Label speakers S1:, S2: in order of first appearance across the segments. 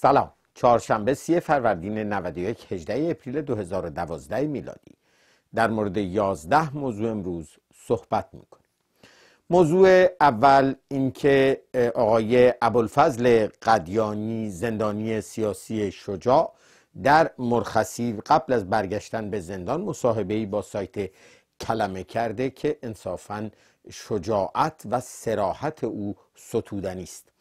S1: سلام چهارشنبه سی فروردین 91 18 اپریل 2012 میلادی در مورد 11 موضوع امروز صحبت میکنیم موضوع اول اینکه آقای ابوالفضل قدیانی زندانی سیاسی شجاع در مرخصی قبل از برگشتن به زندان مصاحبه با سایت کلمه کرده که انصافا شجاعت و سراحت او ستودنی است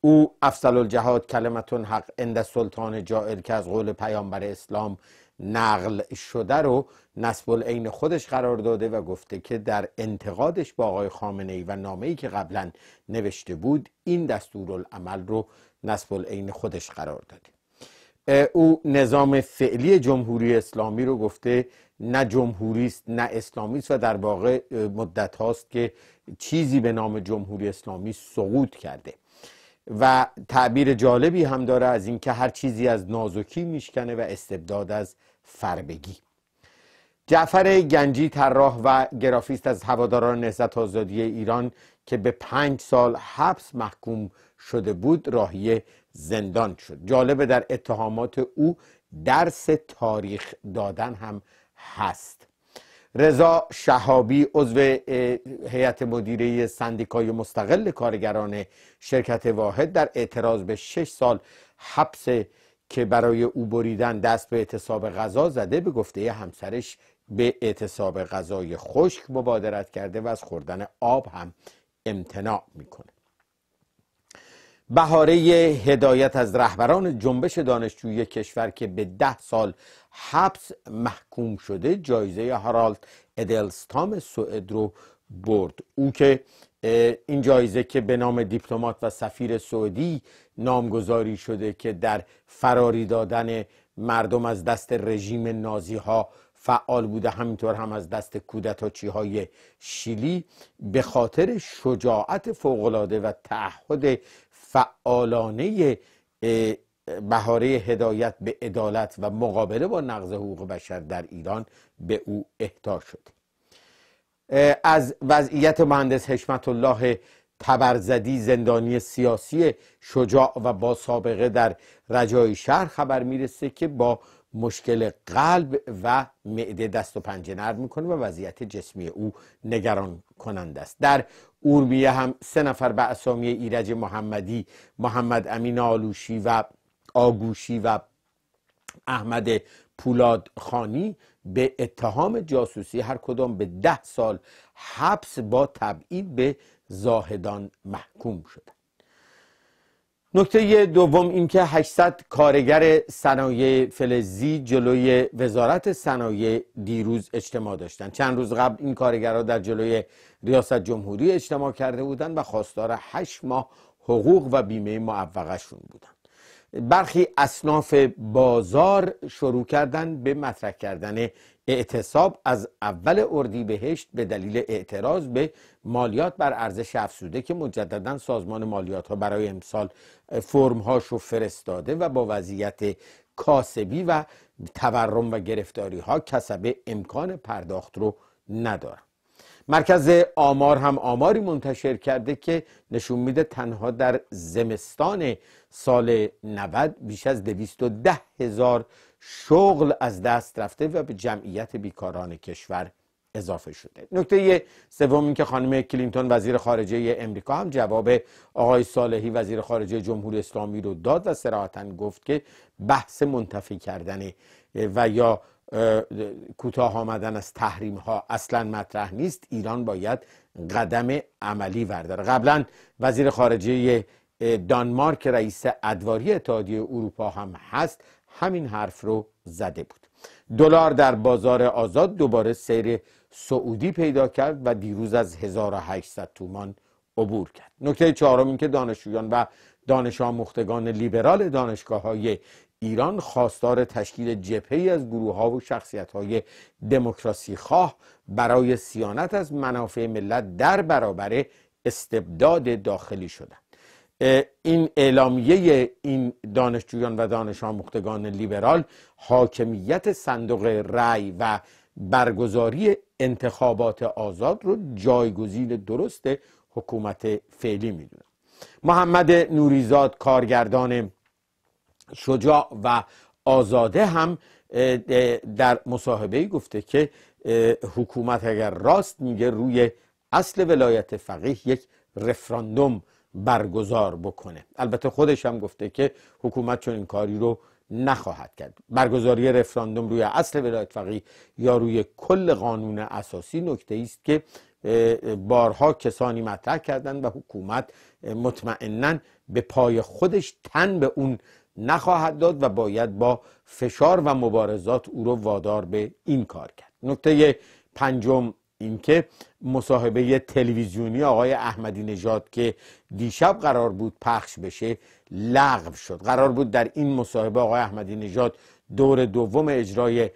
S1: او افضل الجهاد کلمتون حق اند سلطان جائر که از قول پیامبر اسلام نقل شده رو نسب العین خودش قرار داده و گفته که در انتقادش با آقای خامنه ای و نامه ای که قبلا نوشته بود این دستورالعمل رو نسب العین خودش قرار داده او نظام فعلی جمهوری اسلامی رو گفته نه جمهوری است نه اسلامی است و در واقع مدت هاست که چیزی به نام جمهوری اسلامی سقوط کرده و تعبیر جالبی هم داره از اینکه هر چیزی از نازکی میشکنه و استبداد از فربگی جعفر گنجی طراح و گرافیست از هواداران نهضت آزادی ایران که به پنج سال حبس محکوم شده بود راهی زندان شد جالبه در اتهامات او درس تاریخ دادن هم هست رضا شهابی عضو هیئت مدیره سندیکای مستقل کارگران شرکت واحد در اعتراض به شش سال حبس که برای او بریدن دست به اعتصاب غذا زده به گفته همسرش به اعتصاب غذای خشک مبادرت کرده و از خوردن آب هم امتناع میکنه بهاره هدایت از رهبران جنبش دانشجویی کشور که به ده سال حبس محکوم شده جایزه هارالد ادلستام سوئد رو برد او که این جایزه که به نام دیپلمات و سفیر سعودی نامگذاری شده که در فراری دادن مردم از دست رژیم نازی ها فعال بوده همینطور هم از دست کودتاچی های شیلی به خاطر شجاعت فوقالعاده و تعهد فعالانه بهاره هدایت به عدالت و مقابله با نقض حقوق بشر در ایران به او اهدا شد. از وضعیت مهندس حشمت الله تبرزدی زندانی سیاسی شجاع و با سابقه در رجای شهر خبر میرسه که با مشکل قلب و معده دست و پنجه نرم میکنه و وضعیت جسمی او نگران کننده است در اورمیه هم سه نفر به اسامی ایرج محمدی محمد امین آلوشی و آگوشی و احمد پولاد خانی به اتهام جاسوسی هر کدام به ده سال حبس با تبعید به زاهدان محکوم شدند نکته دوم اینکه 800 کارگر صنایع فلزی جلوی وزارت صنایع دیروز اجتماع داشتند چند روز قبل این کارگرها در جلوی ریاست جمهوری اجتماع کرده بودند و خواستار 8 ماه حقوق و بیمه شون بودند برخی اصناف بازار شروع کردن به مطرح کردن اعتصاب از اول اردیبهشت به دلیل اعتراض به مالیات بر ارزش افزوده که مجددا سازمان مالیات ها برای امسال فرم رو فرستاده و با وضعیت کاسبی و تورم و گرفتاری ها کسبه امکان پرداخت رو ندارن مرکز آمار هم آماری منتشر کرده که نشون میده تنها در زمستان سال 90 بیش از 210 هزار شغل از دست رفته و به جمعیت بیکاران کشور اضافه شده نکته سوم این که خانم کلینتون وزیر خارجه امریکا هم جواب آقای صالحی وزیر خارجه جمهوری اسلامی رو داد و سراحتا گفت که بحث منتفی کردن و یا کوتاه آمدن از تحریم ها اصلا مطرح نیست ایران باید قدم عملی ورداره قبلا وزیر خارجه دانمارک رئیس ادواری اتحادیه اروپا هم هست همین حرف رو زده بود دلار در بازار آزاد دوباره سیر سعودی پیدا کرد و دیروز از 1800 تومان عبور کرد نکته چهارم این که دانشجویان و دانش آموختگان لیبرال دانشگاه های ایران خواستار تشکیل جبهه از گروه ها و شخصیت های دموکراسی خواه برای سیانت از منافع ملت در برابر استبداد داخلی شدند این اعلامیه این دانشجویان و دانش آموختگان لیبرال حاکمیت صندوق رأی و برگزاری انتخابات آزاد رو جایگزین درست حکومت فعلی میدونه محمد نوریزاد کارگردان شجاع و آزاده هم در مصاحبه گفته که حکومت اگر راست میگه روی اصل ولایت فقیه یک رفراندوم برگزار بکنه البته خودش هم گفته که حکومت چون این کاری رو نخواهد کرد برگزاری رفراندوم روی اصل ولایت فقیه یا روی کل قانون اساسی نکته است که بارها کسانی مطرح کردند و حکومت مطمئنا به پای خودش تن به اون نخواهد داد و باید با فشار و مبارزات او را وادار به این کار کرد نکته پنجم اینکه مصاحبه تلویزیونی آقای احمدی نژاد که دیشب قرار بود پخش بشه لغو شد قرار بود در این مصاحبه آقای احمدی نژاد دور دوم اجرای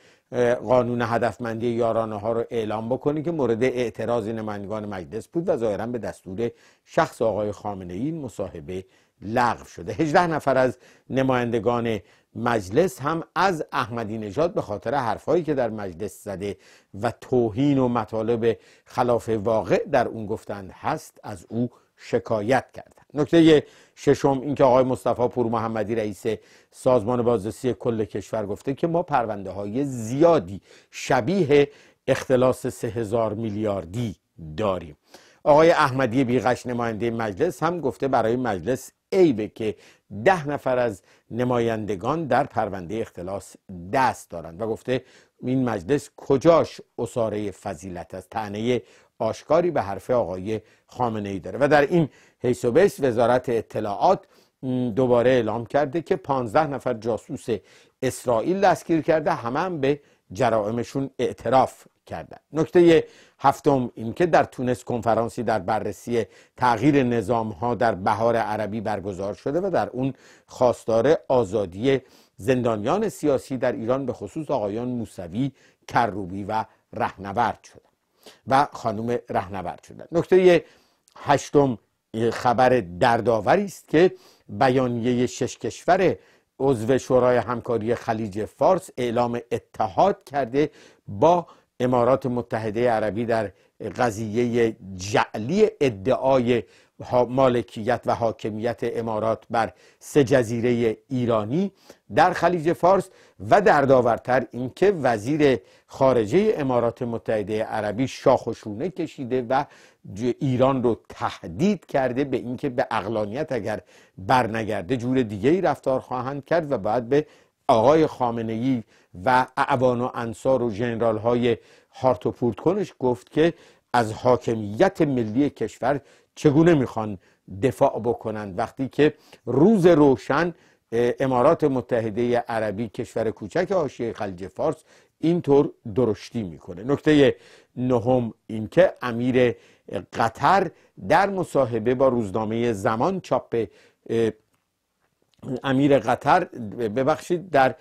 S1: قانون هدفمندی یارانه ها رو اعلام بکنه که مورد اعتراض نمایندگان مجلس بود و ظاهرا به دستور شخص آقای خامنه این مصاحبه لغو شده 18 نفر از نمایندگان مجلس هم از احمدی نژاد به خاطر حرفهایی که در مجلس زده و توهین و مطالب خلاف واقع در اون گفتند هست از او شکایت کردند نکته ششم اینکه آقای مصطفی پور محمدی رئیس سازمان بازرسی کل کشور گفته که ما پرونده های زیادی شبیه اختلاس 3000 میلیاردی داریم آقای احمدی بیغش نماینده مجلس هم گفته برای مجلس عیبه که ده نفر از نمایندگان در پرونده اختلاس دست دارند و گفته این مجلس کجاش اصاره فضیلت است تنه آشکاری به حرف آقای خامنه ای داره و در این حیث وزارت اطلاعات دوباره اعلام کرده که 15 نفر جاسوس اسرائیل دستگیر کرده همه هم به جرائمشون اعتراف نکته هفتم اینکه در تونس کنفرانسی در بررسی تغییر نظام ها در بهار عربی برگزار شده و در اون خواستار آزادی زندانیان سیاسی در ایران به خصوص آقایان موسوی کروبی و رهنورد شدن و خانم رهنورد شدن نکته هشتم خبر دردآوری است که بیانیه شش کشور عضو شورای همکاری خلیج فارس اعلام اتحاد کرده با امارات متحده عربی در قضیه جعلی ادعای مالکیت و حاکمیت امارات بر سه جزیره ایرانی در خلیج فارس و در داورتر اینکه وزیر خارجه امارات متحده عربی شاخشونه کشیده و ایران رو تهدید کرده به اینکه به اقلانیت اگر برنگرده جور دیگه ای رفتار خواهند کرد و باید به آقای خامنه و اعوان و انصار و جنرال های هارت و پورت کنش گفت که از حاکمیت ملی کشور چگونه میخوان دفاع بکنند وقتی که روز روشن امارات متحده عربی کشور کوچک حاشیه خلیج فارس اینطور درشتی میکنه نکته نهم اینکه امیر قطر در مصاحبه با روزنامه زمان چاپ امیر قطر ببخشید در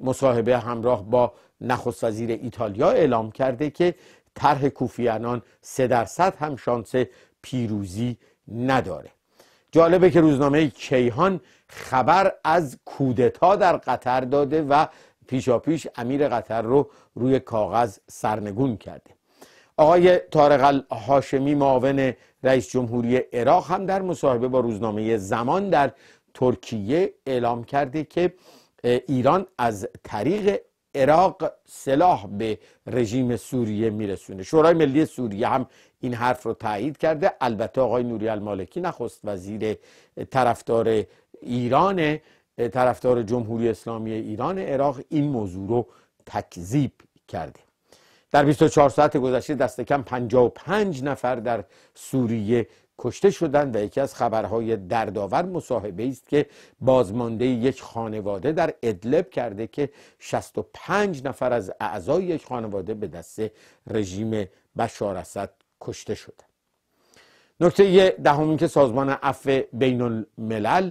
S1: مصاحبه همراه با نخست وزیر ایتالیا اعلام کرده که طرح کوفیانان سه درصد هم شانس پیروزی نداره جالبه که روزنامه کیهان خبر از کودتا در قطر داده و پیش امیر قطر رو روی کاغذ سرنگون کرده آقای طارق الهاشمی معاون رئیس جمهوری عراق هم در مصاحبه با روزنامه زمان در ترکیه اعلام کرده که ایران از طریق عراق سلاح به رژیم سوریه میرسونه شورای ملی سوریه هم این حرف رو تایید کرده البته آقای نوری المالکی نخست وزیر طرفدار ایران طرفدار جمهوری اسلامی ایران عراق این موضوع رو تکذیب کرده در 24 ساعت گذشته دست کم 55 نفر در سوریه کشته شدن و یکی از خبرهای دردآور مصاحبه است که بازمانده یک خانواده در ادلب کرده که 65 نفر از اعضای یک خانواده به دست رژیم بشار اسد کشته شدند نکته دهمین که سازمان عفو بین الملل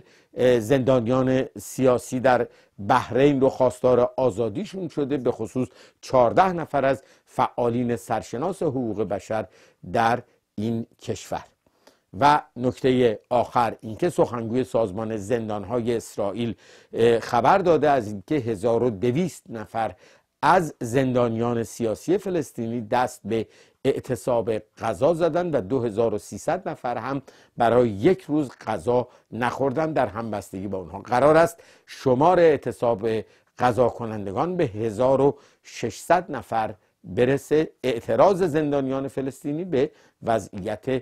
S1: زندانیان سیاسی در بحرین رو خواستار آزادیشون شده به خصوص 14 نفر از فعالین سرشناس حقوق بشر در این کشور و نکته آخر اینکه سخنگوی سازمان زندانهای اسرائیل خبر داده از اینکه 1200 نفر از زندانیان سیاسی فلسطینی دست به اعتصاب غذا زدن و 2300 نفر هم برای یک روز غذا نخوردن در همبستگی با اونها قرار است شمار اعتصاب غذا کنندگان به 1600 نفر برسه اعتراض زندانیان فلسطینی به وضعیت